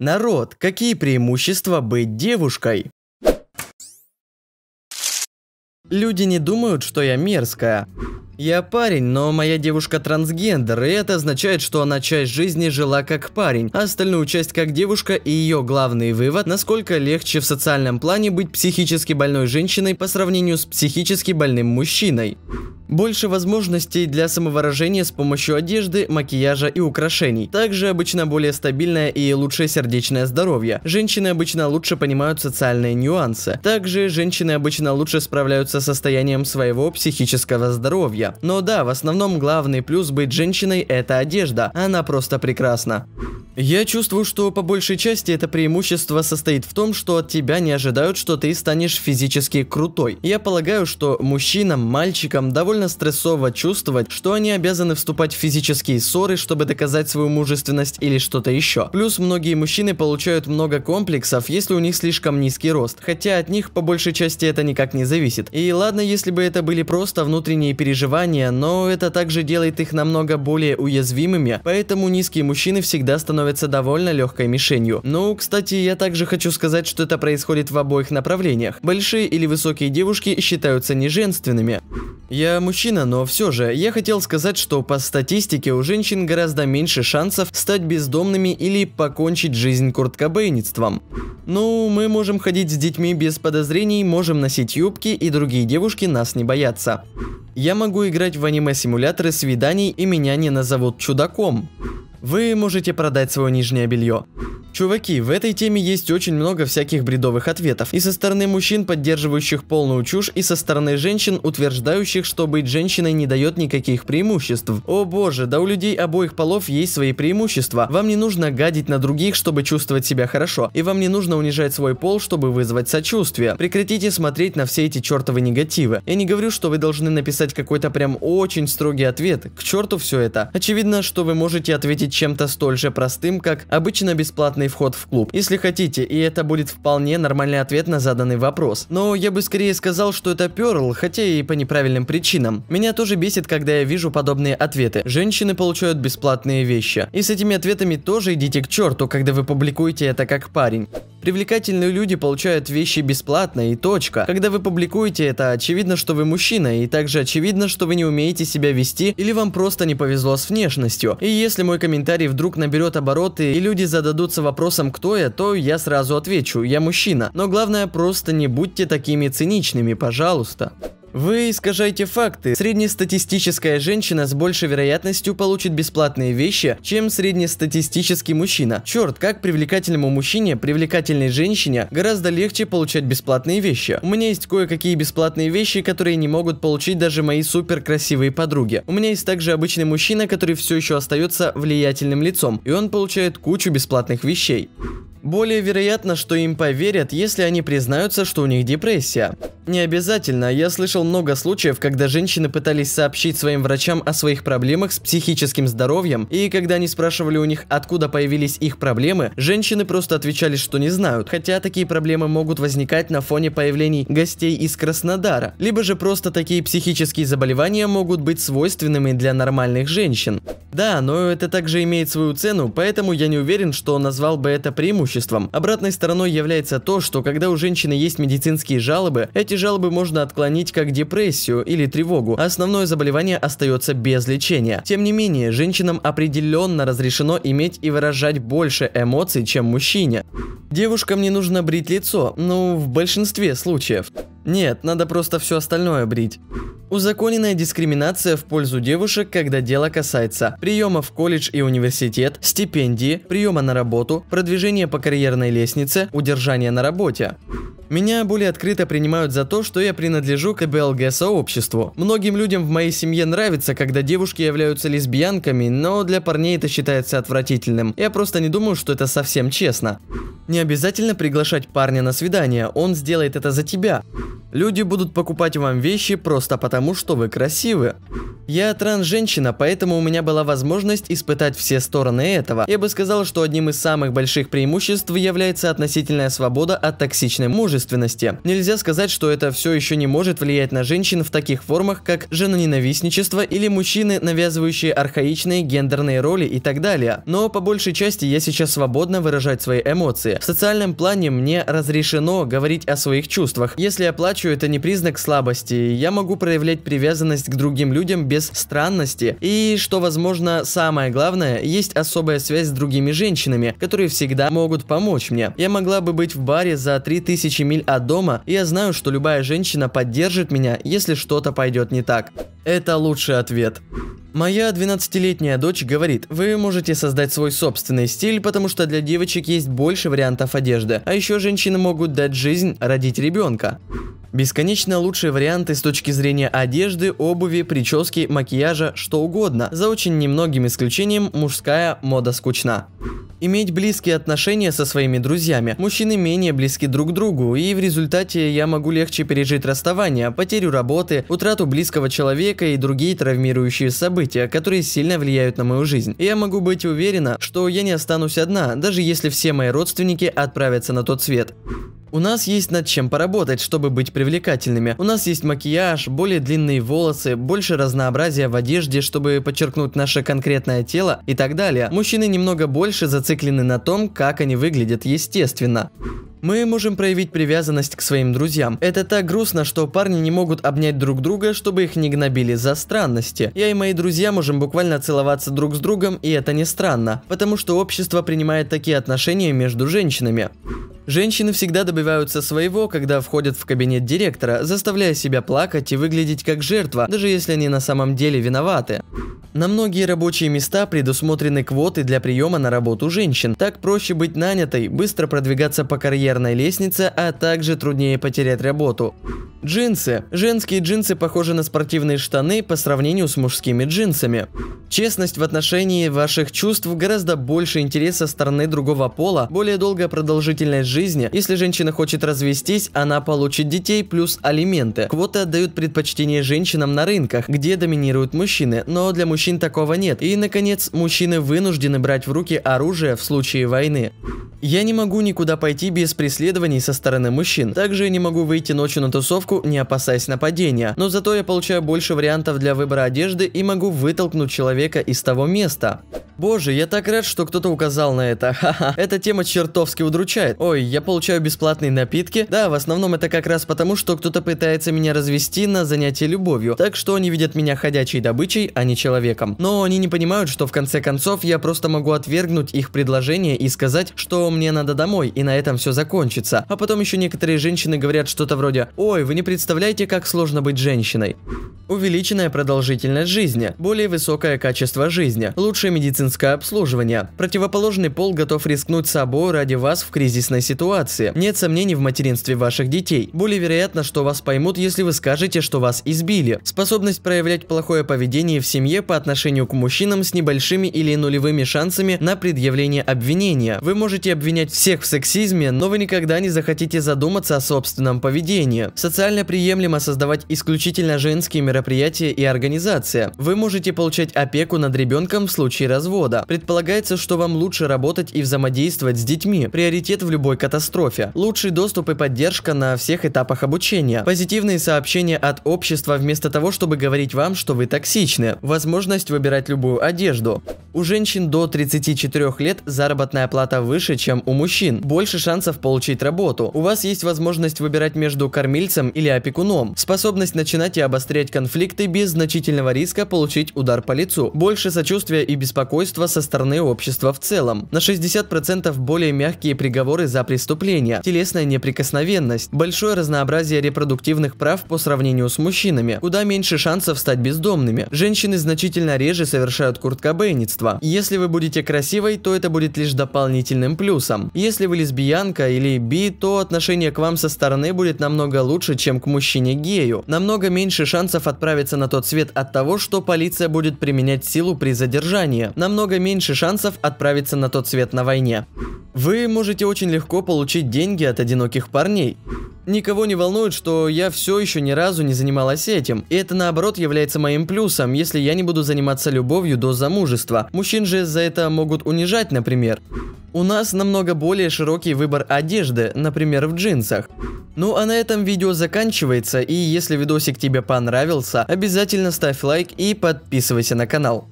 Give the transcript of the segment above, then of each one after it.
Народ, какие преимущества быть девушкой? Люди не думают, что я мерзкая. Я парень, но моя девушка трансгендер, и это означает, что она часть жизни жила как парень, остальную часть как девушка, и ее главный вывод, насколько легче в социальном плане быть психически больной женщиной по сравнению с психически больным мужчиной. Больше возможностей для самовыражения с помощью одежды, макияжа и украшений. Также обычно более стабильное и лучшее сердечное здоровье. Женщины обычно лучше понимают социальные нюансы. Также женщины обычно лучше справляются с состоянием своего психического здоровья. Но да, в основном главный плюс быть женщиной – это одежда. Она просто прекрасна. Я чувствую, что по большей части это преимущество состоит в том, что от тебя не ожидают, что ты станешь физически крутой. Я полагаю, что мужчинам, мальчикам довольно стрессово чувствовать, что они обязаны вступать в физические ссоры, чтобы доказать свою мужественность или что-то еще. Плюс многие мужчины получают много комплексов, если у них слишком низкий рост, хотя от них по большей части это никак не зависит. И ладно, если бы это были просто внутренние переживания, но это также делает их намного более уязвимыми, поэтому низкие мужчины всегда становятся становится довольно легкой мишенью. Ну, кстати, я также хочу сказать, что это происходит в обоих направлениях. Большие или высокие девушки считаются неженственными. Я мужчина, но все же, я хотел сказать, что по статистике у женщин гораздо меньше шансов стать бездомными или покончить жизнь курткобейництвом. Ну, мы можем ходить с детьми без подозрений, можем носить юбки и другие девушки нас не боятся. Я могу играть в аниме-симуляторы свиданий и меня не назовут чудаком. Вы можете продать свое нижнее белье. Чуваки, в этой теме есть очень много всяких бредовых ответов. И со стороны мужчин, поддерживающих полную чушь, и со стороны женщин, утверждающих, что быть женщиной не дает никаких преимуществ. О боже, да у людей обоих полов есть свои преимущества. Вам не нужно гадить на других, чтобы чувствовать себя хорошо. И вам не нужно унижать свой пол, чтобы вызвать сочувствие. Прекратите смотреть на все эти чертовы негативы. Я не говорю, что вы должны написать какой-то прям очень строгий ответ. К черту все это. Очевидно, что вы можете ответить чем-то столь же простым, как обычно бесплатный и вход в клуб, если хотите, и это будет вполне нормальный ответ на заданный вопрос. Но я бы скорее сказал, что это Перл, хотя и по неправильным причинам. Меня тоже бесит, когда я вижу подобные ответы. Женщины получают бесплатные вещи. И с этими ответами тоже идите к черту, когда вы публикуете это как парень. Привлекательные люди получают вещи бесплатно и точка. Когда вы публикуете это, очевидно, что вы мужчина, и также очевидно, что вы не умеете себя вести или вам просто не повезло с внешностью. И если мой комментарий вдруг наберет обороты и люди зададутся вопросом, кто я, то я сразу отвечу, я мужчина. Но главное, просто не будьте такими циничными, пожалуйста. Вы искажаете факты. Среднестатистическая женщина с большей вероятностью получит бесплатные вещи, чем среднестатистический мужчина. Черт, как привлекательному мужчине, привлекательной женщине гораздо легче получать бесплатные вещи. У меня есть кое-какие бесплатные вещи, которые не могут получить даже мои супер красивые подруги. У меня есть также обычный мужчина, который все еще остается влиятельным лицом, и он получает кучу бесплатных вещей. Более вероятно, что им поверят, если они признаются, что у них депрессия. Не обязательно, я слышал много случаев, когда женщины пытались сообщить своим врачам о своих проблемах с психическим здоровьем, и когда они спрашивали у них, откуда появились их проблемы, женщины просто отвечали, что не знают, хотя такие проблемы могут возникать на фоне появлений гостей из Краснодара, либо же просто такие психические заболевания могут быть свойственными для нормальных женщин. Да, но это также имеет свою цену, поэтому я не уверен, что назвал бы это преимуществом обществом. Обратной стороной является то, что когда у женщины есть медицинские жалобы, эти жалобы можно отклонить как депрессию или тревогу, а основное заболевание остается без лечения. Тем не менее, женщинам определенно разрешено иметь и выражать больше эмоций, чем мужчине. Девушкам не нужно брить лицо, ну, в большинстве случаев. Нет, надо просто все остальное брить. Узаконенная дискриминация в пользу девушек, когда дело касается приема в колледж и университет, стипендии, приема на работу, продвижения по карьерной лестнице, удержания на работе. Меня более открыто принимают за то, что я принадлежу к БЛГ-сообществу. Многим людям в моей семье нравится, когда девушки являются лесбиянками, но для парней это считается отвратительным. Я просто не думаю, что это совсем честно. Не обязательно приглашать парня на свидание, он сделает это за тебя. Люди будут покупать вам вещи просто потому, что вы красивы. Я транс-женщина, поэтому у меня была возможность испытать все стороны этого. Я бы сказал, что одним из самых больших преимуществ является относительная свобода от токсичной мужественности. Нельзя сказать, что это все еще не может влиять на женщин в таких формах, как женоненавистничество или мужчины, навязывающие архаичные гендерные роли и так далее. Но по большей части я сейчас свободно выражать свои эмоции. В социальном плане мне разрешено говорить о своих чувствах. Если я плачу, плачу, это не признак слабости. Я могу проявлять привязанность к другим людям без странности. И, что возможно, самое главное, есть особая связь с другими женщинами, которые всегда могут помочь мне. Я могла бы быть в баре за 3000 миль от дома, и я знаю, что любая женщина поддержит меня, если что-то пойдет не так. Это лучший ответ. Моя 12-летняя дочь говорит, вы можете создать свой собственный стиль, потому что для девочек есть больше вариантов одежды, а еще женщины могут дать жизнь, родить ребенка. Бесконечно лучшие варианты с точки зрения одежды, обуви, прически, макияжа, что угодно. За очень немногим исключением мужская мода скучна. Иметь близкие отношения со своими друзьями. Мужчины менее близки друг к другу, и в результате я могу легче пережить расставание, потерю работы, утрату близкого человека и другие травмирующие события, которые сильно влияют на мою жизнь. И я могу быть уверена, что я не останусь одна, даже если все мои родственники отправятся на тот свет. У нас есть над чем поработать, чтобы быть привлекательными. У нас есть макияж, более длинные волосы, больше разнообразия в одежде, чтобы подчеркнуть наше конкретное тело и так далее. Мужчины немного больше зациклены на том, как они выглядят естественно. Мы можем проявить привязанность к своим друзьям. Это так грустно, что парни не могут обнять друг друга, чтобы их не гнобили за странности. Я и мои друзья можем буквально целоваться друг с другом, и это не странно, потому что общество принимает такие отношения между женщинами. Женщины всегда добиваются своего, когда входят в кабинет директора, заставляя себя плакать и выглядеть как жертва, даже если они на самом деле виноваты. На многие рабочие места предусмотрены квоты для приема на работу женщин. Так проще быть нанятой, быстро продвигаться по карьерной лестнице, а также труднее потерять работу. Джинсы. Женские джинсы похожи на спортивные штаны по сравнению с мужскими джинсами. Честность в отношении ваших чувств гораздо больше интереса стороны другого пола, более долгая продолжительность жизни. Если женщина хочет развестись, она получит детей плюс алименты. Квоты отдают предпочтение женщинам на рынках, где доминируют мужчины, но для мужчин такого нет. И, наконец, мужчины вынуждены брать в руки оружие в случае войны. Я не могу никуда пойти без преследований со стороны мужчин. Также я не могу выйти ночью на тусовку обувку, не опасаясь нападения. Но зато я получаю больше вариантов для выбора одежды и могу вытолкнуть человека из того места. Боже, я так рад, что кто-то указал на это. Ха-ха. Эта тема чертовски удручает. Ой, я получаю бесплатные напитки. Да, в основном это как раз потому, что кто-то пытается меня развести на занятие любовью. Так что они видят меня ходячей добычей, а не человеком. Но они не понимают, что в конце концов я просто могу отвергнуть их предложение и сказать, что мне надо домой, и на этом все закончится. А потом еще некоторые женщины говорят что-то вроде «Ой, вы не представляете, как сложно быть женщиной». Увеличенная продолжительность жизни, более высокое качество жизни, лучшая медицинская медицинское обслуживание. Противоположный пол готов рискнуть собой ради вас в кризисной ситуации. Нет сомнений в материнстве ваших детей. Более вероятно, что вас поймут, если вы скажете, что вас избили. Способность проявлять плохое поведение в семье по отношению к мужчинам с небольшими или нулевыми шансами на предъявление обвинения. Вы можете обвинять всех в сексизме, но вы никогда не захотите задуматься о собственном поведении. Социально приемлемо создавать исключительно женские мероприятия и организации. Вы можете получать опеку над ребенком в случае развода развода. Предполагается, что вам лучше работать и взаимодействовать с детьми. Приоритет в любой катастрофе. Лучший доступ и поддержка на всех этапах обучения. Позитивные сообщения от общества вместо того, чтобы говорить вам, что вы токсичны. Возможность выбирать любую одежду. У женщин до 34 лет заработная плата выше, чем у мужчин. Больше шансов получить работу. У вас есть возможность выбирать между кормильцем или опекуном. Способность начинать и обострять конфликты без значительного риска получить удар по лицу. Больше сочувствия и беспокойства недовольство со стороны общества в целом. На 60% более мягкие приговоры за преступления, телесная неприкосновенность, большое разнообразие репродуктивных прав по сравнению с мужчинами, куда меньше шансов стать бездомными. Женщины значительно реже совершают курткобейничество. Если вы будете красивой, то это будет лишь дополнительным плюсом. Если вы лесбиянка или би, то отношение к вам со стороны будет намного лучше, чем к мужчине-гею. Намного меньше шансов отправиться на тот свет от того, что полиция будет применять силу при задержании. Намного намного меньше шансов отправиться на тот свет на войне. Вы можете очень легко получить деньги от одиноких парней. Никого не волнует, что я все еще ни разу не занималась этим. И это наоборот является моим плюсом, если я не буду заниматься любовью до замужества. Мужчин же за это могут унижать, например. У нас намного более широкий выбор одежды, например, в джинсах. Ну а на этом видео заканчивается, и если видосик тебе понравился, обязательно ставь лайк и подписывайся на канал.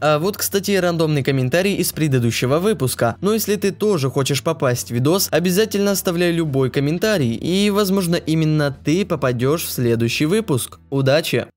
А вот, кстати, рандомный комментарий из предыдущего выпуска. Но если ты тоже хочешь попасть в видос, обязательно оставляй любой комментарий, и возможно именно ты попадешь в следующий выпуск. Удачи!